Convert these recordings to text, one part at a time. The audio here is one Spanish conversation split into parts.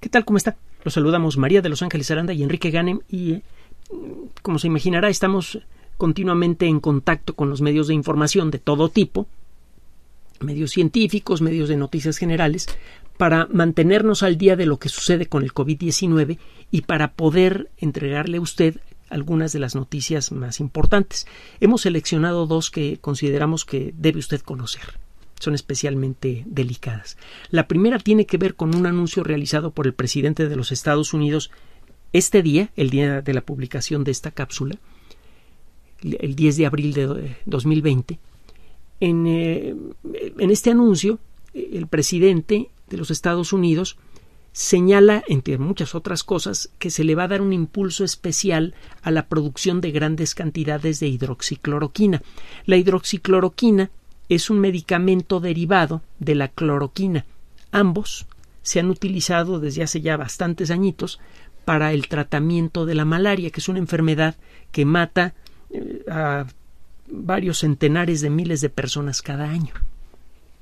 ¿Qué tal? ¿Cómo está? Los saludamos María de Los Ángeles Aranda y Enrique Ganem y, eh, como se imaginará, estamos continuamente en contacto con los medios de información de todo tipo, medios científicos, medios de noticias generales, para mantenernos al día de lo que sucede con el COVID-19 y para poder entregarle a usted algunas de las noticias más importantes. Hemos seleccionado dos que consideramos que debe usted conocer son especialmente delicadas. La primera tiene que ver con un anuncio realizado por el presidente de los Estados Unidos este día, el día de la publicación de esta cápsula, el 10 de abril de 2020. Eh, en, este anuncio, el presidente de los Estados Unidos señala, entre muchas otras cosas, que se le va a dar un impulso especial a la producción de grandes cantidades de hidroxicloroquina. La hidroxicloroquina es un medicamento derivado de la cloroquina. Ambos se han utilizado desde hace ya bastantes añitos para el tratamiento de la malaria, que es una enfermedad que mata eh, a varios centenares de miles de personas cada año.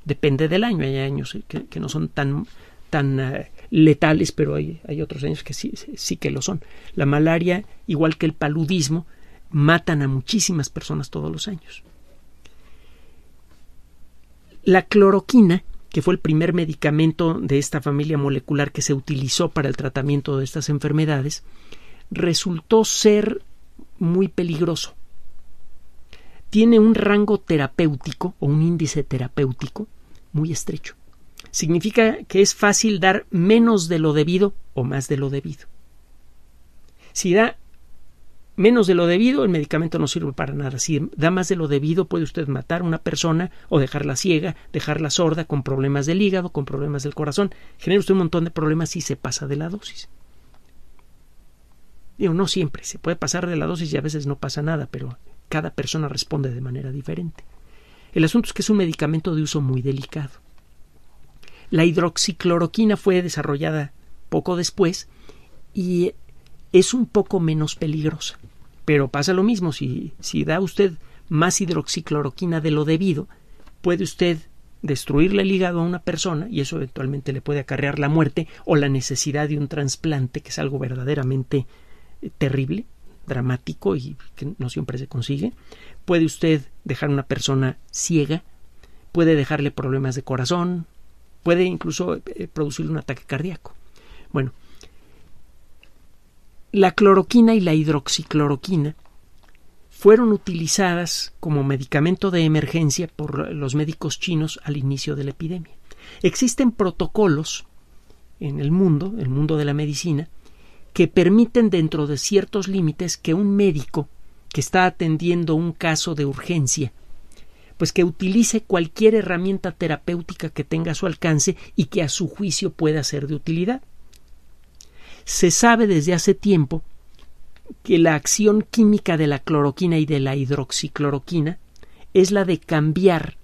Depende del año, hay años que, no son tan, tan eh, letales, pero hay, hay, otros años que sí, sí que lo son. La malaria, igual que el paludismo, matan a muchísimas personas todos los años. La cloroquina, que fue el primer medicamento de esta familia molecular que se utilizó para el tratamiento de estas enfermedades, resultó ser muy peligroso. Tiene un rango terapéutico o un índice terapéutico muy estrecho. Significa que es fácil dar menos de lo debido o más de lo debido. Si da menos de lo debido, el medicamento no sirve para nada. Si da más de lo debido, puede usted matar a una persona o dejarla ciega, dejarla sorda, con problemas del hígado, con problemas del corazón. Genera usted un montón de problemas si se pasa de la dosis. Digo, no siempre, se puede pasar de la dosis y a veces no pasa nada, pero cada persona responde de manera diferente. El asunto es que es un medicamento de uso muy delicado. La hidroxicloroquina fue desarrollada poco después y es un poco menos peligrosa. Pero pasa lo mismo, si, da usted más hidroxicloroquina de lo debido, puede usted destruirle el hígado a una persona y eso eventualmente le puede acarrear la muerte o la necesidad de un trasplante, que es algo verdaderamente eh, terrible, dramático y que no siempre se consigue. Puede usted dejar a una persona ciega, puede dejarle problemas de corazón, puede incluso eh, producirle un ataque cardíaco. Bueno, la cloroquina y la hidroxicloroquina fueron utilizadas como medicamento de emergencia por los médicos chinos al inicio de la epidemia. Existen protocolos en el mundo, el mundo de la medicina, que permiten dentro de ciertos límites que un médico que está atendiendo un caso de urgencia, pues que utilice cualquier herramienta terapéutica que tenga a su alcance y que a su juicio pueda ser de utilidad. Se sabe desde hace tiempo que la acción química de la cloroquina y de la hidroxicloroquina es la de cambiar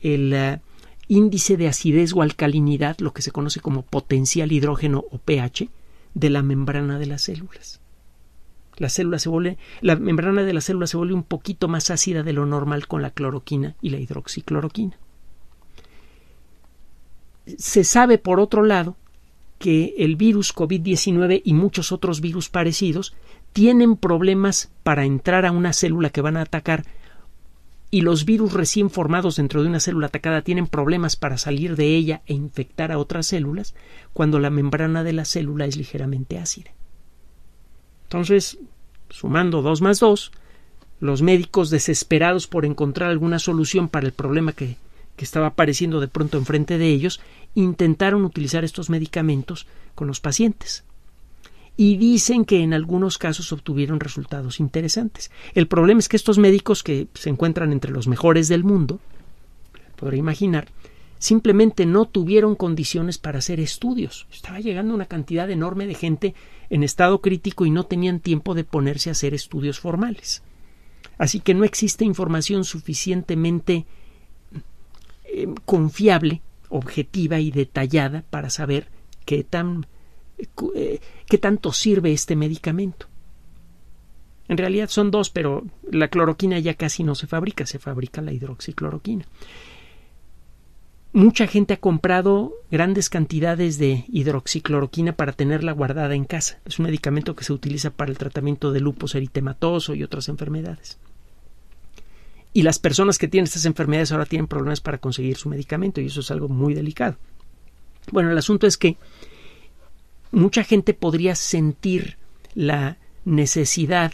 el eh, índice de acidez o alcalinidad, lo que se conoce como potencial hidrógeno o pH, de la membrana de las células. La, célula se la membrana de las célula se vuelve un poquito más ácida de lo normal con la cloroquina y la hidroxicloroquina. Se sabe, por otro lado, que el virus COVID-19 y muchos otros virus parecidos tienen problemas para entrar a una célula que van a atacar y los virus recién formados dentro de una célula atacada tienen problemas para salir de ella e infectar a otras células cuando la membrana de la célula es ligeramente ácida. Entonces, sumando 2 más 2, los médicos desesperados por encontrar alguna solución para el problema que que estaba apareciendo de pronto enfrente de ellos, intentaron utilizar estos medicamentos con los pacientes. Y dicen que en algunos casos obtuvieron resultados interesantes. El problema es que estos médicos que se encuentran entre los mejores del mundo, podré imaginar, simplemente no tuvieron condiciones para hacer estudios. Estaba llegando una cantidad enorme de gente en estado crítico y no tenían tiempo de ponerse a hacer estudios formales. Así que no existe información suficientemente Em, confiable, objetiva y detallada para saber qué, tan, eh, qué tanto sirve este medicamento. En realidad son dos, pero la cloroquina ya casi no se fabrica, se fabrica la hidroxicloroquina. Mucha gente ha comprado grandes cantidades de hidroxicloroquina para tenerla guardada en casa. Es un medicamento que se utiliza para el tratamiento de lupus eritematoso y otras enfermedades y las personas que tienen estas enfermedades ahora tienen problemas para conseguir su medicamento y eso es algo muy delicado. Bueno, el asunto es que mucha gente podría sentir la necesidad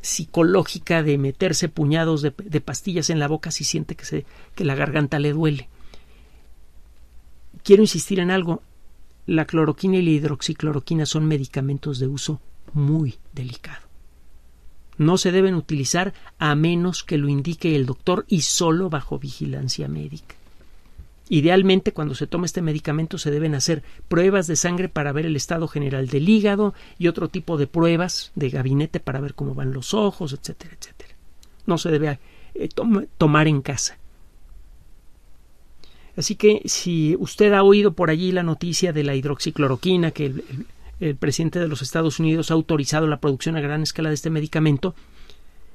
psicológica de meterse puñados de, pastillas en la boca si siente que, se, que la garganta le duele. Quiero insistir en algo, la cloroquina y la hidroxicloroquina son medicamentos de uso muy delicado no se deben utilizar a menos que lo indique el doctor y solo bajo vigilancia médica. Idealmente, cuando se toma este medicamento, se deben hacer pruebas de sangre para ver el estado general del hígado y otro tipo de pruebas de gabinete para ver cómo van los ojos, etcétera, etcétera. No se debe eh, tomar en casa. Así que si usted ha oído por allí la noticia de la hidroxicloroquina, que el presidente de los Estados Unidos ha autorizado la producción a gran escala de este medicamento,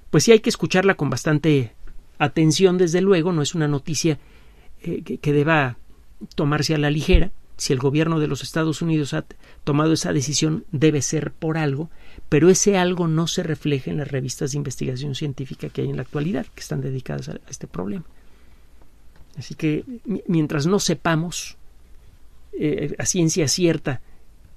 pues sí hay que escucharla con bastante atención, desde luego, no es una noticia eh, que, deba tomarse a la ligera. Si el gobierno de los Estados Unidos ha tomado esa decisión, debe ser por algo, pero ese algo no se refleja en las revistas de investigación científica que hay en la actualidad, que están dedicadas a, este problema. Así que mientras no sepamos eh, a ciencia cierta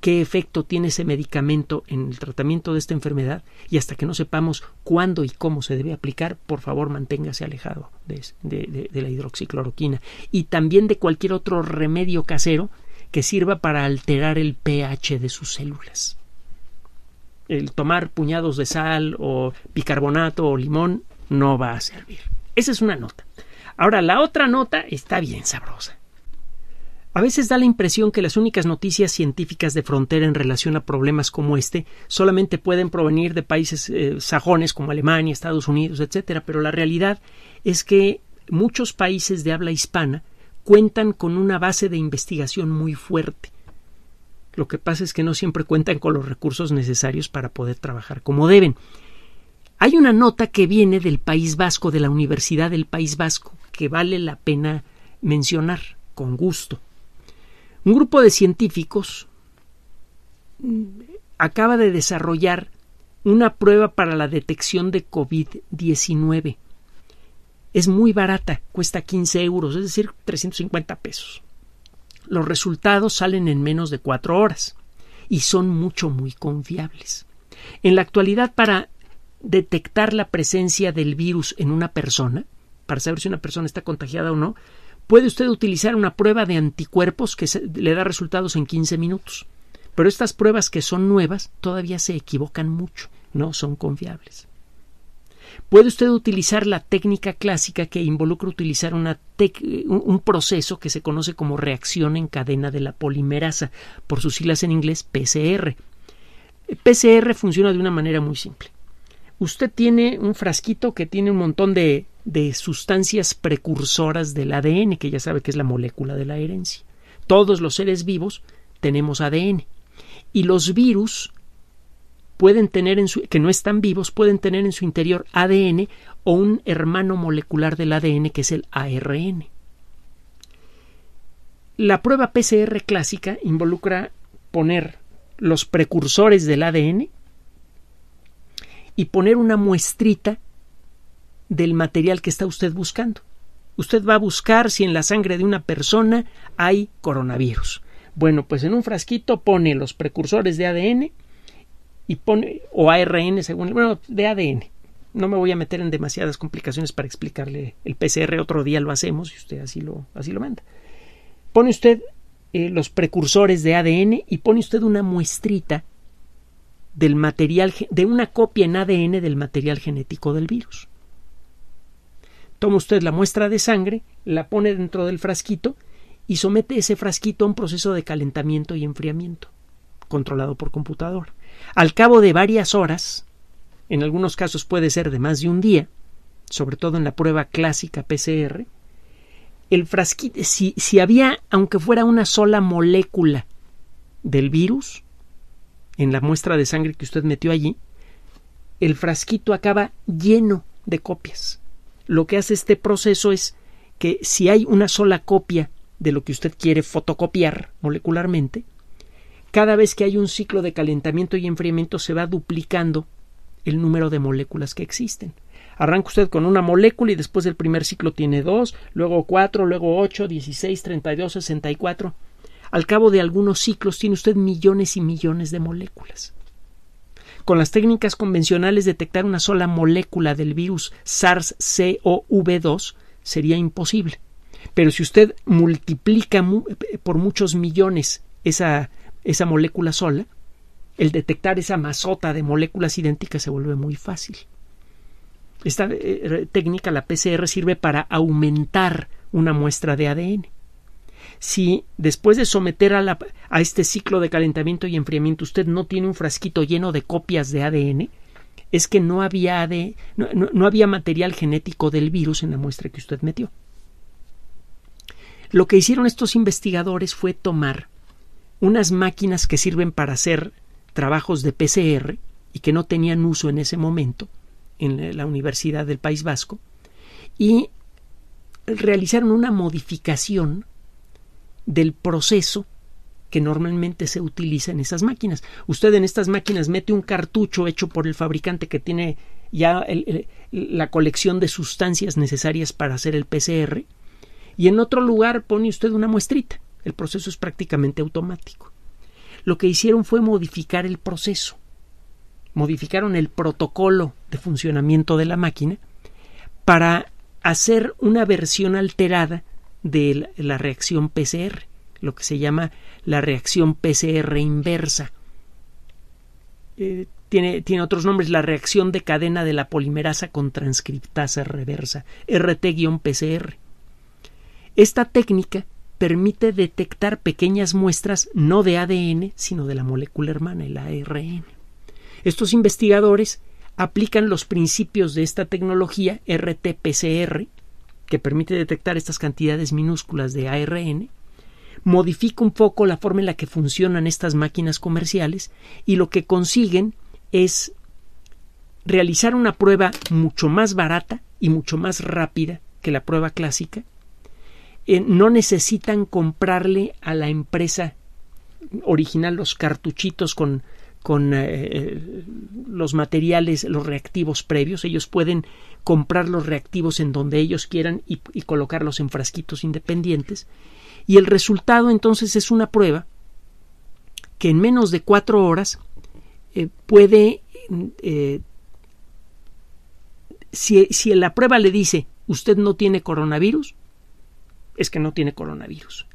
qué efecto tiene ese medicamento en el tratamiento de esta enfermedad y hasta que no sepamos cuándo y cómo se debe aplicar, por favor manténgase alejado de, la hidroxicloroquina y también de cualquier otro remedio casero que sirva para alterar el pH de sus células. El tomar puñados de sal o bicarbonato o limón no va a servir. Esa es una nota. Ahora, la otra nota está bien sabrosa. A veces da la impresión que las únicas noticias científicas de frontera en relación a problemas como este solamente pueden provenir de países eh, sajones como Alemania, Estados Unidos, etcétera, pero la realidad es que muchos países de habla hispana cuentan con una base de investigación muy fuerte. Lo que pasa es que no siempre cuentan con los recursos necesarios para poder trabajar como deben. Hay una nota que viene del País Vasco, de la Universidad del País Vasco, que vale la pena mencionar con gusto. Un grupo de científicos mm, acaba de desarrollar una prueba para la detección de COVID-19. Es muy barata, cuesta 15 euros, es decir, 350 pesos. Los resultados salen en menos de cuatro horas y son mucho, muy confiables. En la actualidad, para detectar la presencia del virus en una persona, para saber si una persona está contagiada o no, puede usted utilizar una prueba de anticuerpos que le da resultados en 15 minutos. Pero estas pruebas que son nuevas todavía se equivocan mucho, no son confiables. Puede usted utilizar la técnica clásica que involucra utilizar una un proceso que se conoce como reacción en cadena de la polimerasa, por sus siglas en inglés PCR. PCR funciona de una manera muy simple. Usted tiene un frasquito que tiene un montón de de sustancias precursoras del ADN, que ya sabe que es la molécula de la herencia. Todos los seres vivos tenemos ADN. Y los virus pueden tener en su, que no están vivos, pueden tener en su interior ADN o un hermano molecular del ADN que es el ARN. La prueba PCR clásica involucra poner los precursores del ADN y poner una muestrita del material que está usted buscando. Usted va a buscar si en la sangre de una persona hay coronavirus. Bueno, pues en un frasquito pone los precursores de ADN y pone o ARN según bueno, de ADN. No me voy a meter en demasiadas complicaciones para explicarle el PCR, otro día lo hacemos y usted así lo así lo manda. Pone usted eh, los precursores de ADN y pone usted una muestrita del material de una copia en ADN del material genético del virus. Toma usted la muestra de sangre, la pone dentro del frasquito y somete ese frasquito a un proceso de calentamiento y enfriamiento, controlado por computador. Al cabo de varias horas, en algunos casos puede ser de más de un día, sobre todo en la prueba clásica PCR, el frasquito, si, si había, aunque fuera una sola molécula del virus, en la muestra de sangre que usted metió allí, el frasquito acaba lleno de copias lo que hace este proceso es que si hay una sola copia de lo que usted quiere fotocopiar molecularmente, cada vez que hay un ciclo de calentamiento y enfriamiento se va duplicando el número de moléculas que existen. Arranca usted con una molécula y después del primer ciclo tiene dos, luego cuatro, luego ocho, dieciséis, treinta y dos, sesenta y cuatro. Al cabo de algunos ciclos tiene usted millones y millones de moléculas con las técnicas convencionales detectar una sola molécula del virus SARS-CoV-2 sería imposible. Pero si usted multiplica eh, por muchos millones esa, esa molécula sola, el detectar esa masota de moléculas idénticas se vuelve muy fácil. Esta eh, técnica, la PCR, sirve para aumentar una muestra de ADN si después de someter a, este ciclo de calentamiento y enfriamiento usted no tiene un frasquito lleno de copias de ADN, es que no había, no había material genético del virus en la muestra que usted metió. Lo que hicieron estos investigadores fue tomar unas máquinas que sirven para hacer trabajos de PCR y que no tenían uso en ese momento en la Universidad del País Vasco y realizaron una modificación del proceso que normalmente se utiliza en esas máquinas. Usted en estas máquinas mete un cartucho hecho por el fabricante que tiene ya la colección de sustancias necesarias para hacer el PCR y en otro lugar pone usted una muestrita. El proceso es prácticamente automático. Lo que hicieron fue modificar el proceso. Modificaron el protocolo de funcionamiento de la máquina para hacer una versión alterada de la reacción PCR, lo que se llama la reacción PCR inversa. Eh, tiene, tiene, otros nombres, la reacción de cadena de la polimerasa con transcriptasa reversa, RT-PCR. Esta técnica permite detectar pequeñas muestras no de ADN, sino de la molécula hermana, el ARN. Estos investigadores aplican los principios de esta tecnología RT-PCR que permite detectar estas cantidades minúsculas de ARN, modifica un poco la forma en la que funcionan estas máquinas comerciales y lo que consiguen es realizar una prueba mucho más barata y mucho más rápida que la prueba clásica. Eh, no necesitan comprarle a la empresa original los cartuchitos con con eh, eh, los materiales, los reactivos previos. Ellos pueden comprar los reactivos en donde ellos quieran y, colocarlos en frasquitos independientes. Y el resultado entonces es una prueba que en menos de cuatro horas eh, puede, si, la prueba le dice usted no tiene coronavirus, es que no tiene coronavirus.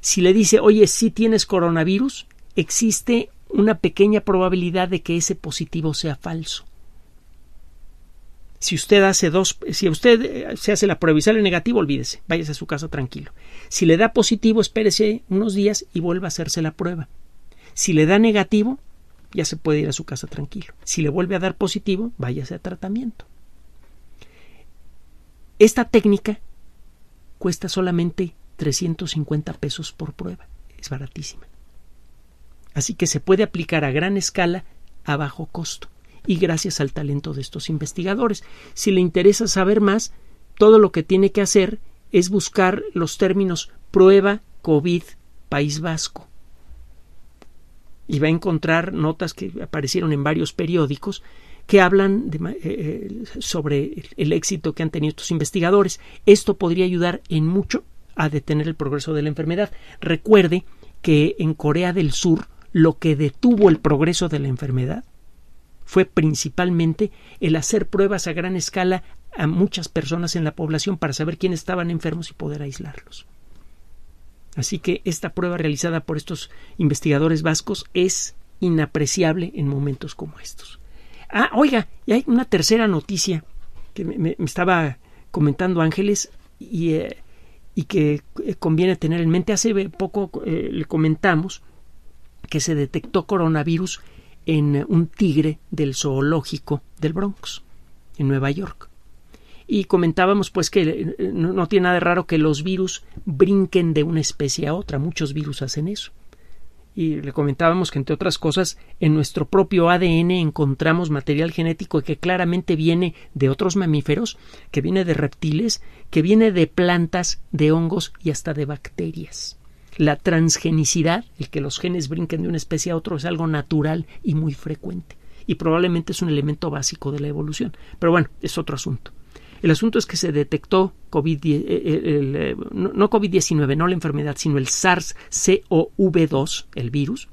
Si le dice, oye, si sí tienes coronavirus, existe una pequeña probabilidad de que ese positivo sea falso. Si usted hace dos, si usted eh, se hace la prueba y sale negativo, olvídese, váyase a su casa tranquilo. Si le da positivo, espérese unos días y vuelva a hacerse la prueba. Si le da negativo, ya se puede ir a su casa tranquilo. Si le vuelve a dar positivo, váyase a tratamiento. Esta técnica cuesta solamente 350 pesos por prueba. Es baratísima. Así que se puede aplicar a gran escala a bajo costo y gracias al talento de estos investigadores. Si le interesa saber más, todo lo que tiene que hacer es buscar los términos prueba COVID País Vasco. Y va a encontrar notas que aparecieron en varios periódicos que hablan eh, eh, sobre el éxito que han tenido estos investigadores. Esto podría ayudar en mucho a detener el progreso de la enfermedad. Recuerde que en Corea del Sur lo que detuvo el progreso de la enfermedad fue principalmente el hacer pruebas a gran escala a muchas personas en la población para saber quiénes estaban enfermos y poder aislarlos. Así que esta prueba realizada por estos investigadores vascos es inapreciable en momentos como estos. Ah, oiga, y hay una tercera noticia que me, estaba comentando Ángeles y, eh, que eh, conviene tener en mente. Hace poco eh, le comentamos que se detectó coronavirus en eh, un tigre del zoológico del Bronx, en Nueva York. Y comentábamos pues que eh, no, tiene nada de raro que los virus brinquen de una especie a otra, muchos virus hacen eso y le comentábamos que entre otras cosas en nuestro propio ADN encontramos material genético que claramente viene de otros mamíferos, que viene de reptiles, que viene de plantas, de hongos y hasta de bacterias. La transgenicidad, el que los genes brinquen de una especie a otra, es algo natural y muy frecuente. Y probablemente es un elemento básico de la evolución. Pero bueno, es otro asunto. El asunto es que se detectó COVID, eh, eh, eh, no COVID-19, no la enfermedad, sino el SARS-CoV-2, el virus,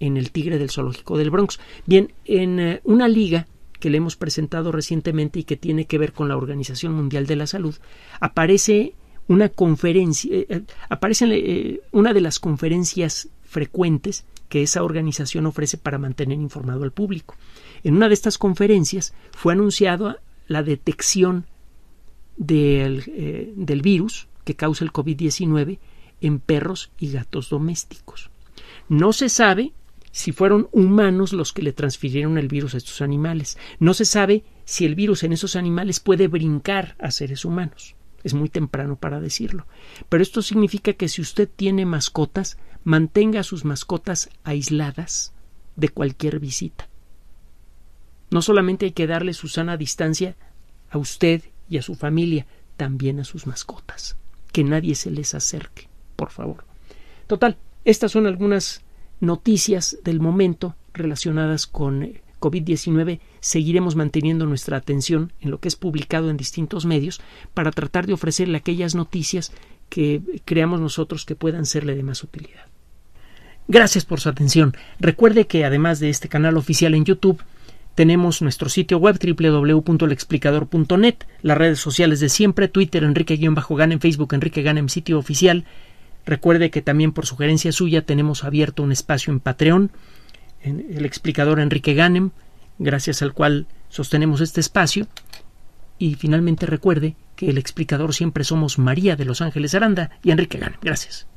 en el tigre del zoológico del Bronx. Bien, en una liga que le hemos presentado recientemente y que tiene que ver con la Organización Mundial de la Salud, aparece una conferencia, eh, eh, aparece eh, una de las conferencias frecuentes que esa organización ofrece para mantener informado al público. En una de estas conferencias fue anunciada la detección del, del virus que causa el COVID-19 en perros y gatos domésticos. No se sabe si fueron humanos los que le transfirieron el virus a estos animales. No se sabe si el virus en esos animales puede brincar a seres humanos. Es muy temprano para decirlo. Pero esto significa que si usted tiene mascotas, mantenga a sus mascotas aisladas de cualquier visita. No solamente hay que darle su sana distancia a usted y a su familia, también a sus mascotas. Que nadie se les acerque, por favor. Total, estas son algunas noticias del momento relacionadas con eh, COVID-19 seguiremos manteniendo nuestra atención en lo que es publicado en distintos medios para tratar de ofrecerle aquellas noticias que creamos nosotros que puedan serle de más utilidad. Gracias por su atención. Recuerde que además de este canal oficial en YouTube, tenemos nuestro sitio web www.lexplicador.net, las redes sociales de siempre, Twitter Enrique-Ganem, Facebook Enrique Ganem, sitio oficial. Recuerde que también por sugerencia suya tenemos abierto un espacio en Patreon el explicador Enrique Ganem, gracias al cual sostenemos este espacio. Y finalmente recuerde que el explicador siempre somos María de los Ángeles Aranda y Enrique Ganem. Gracias.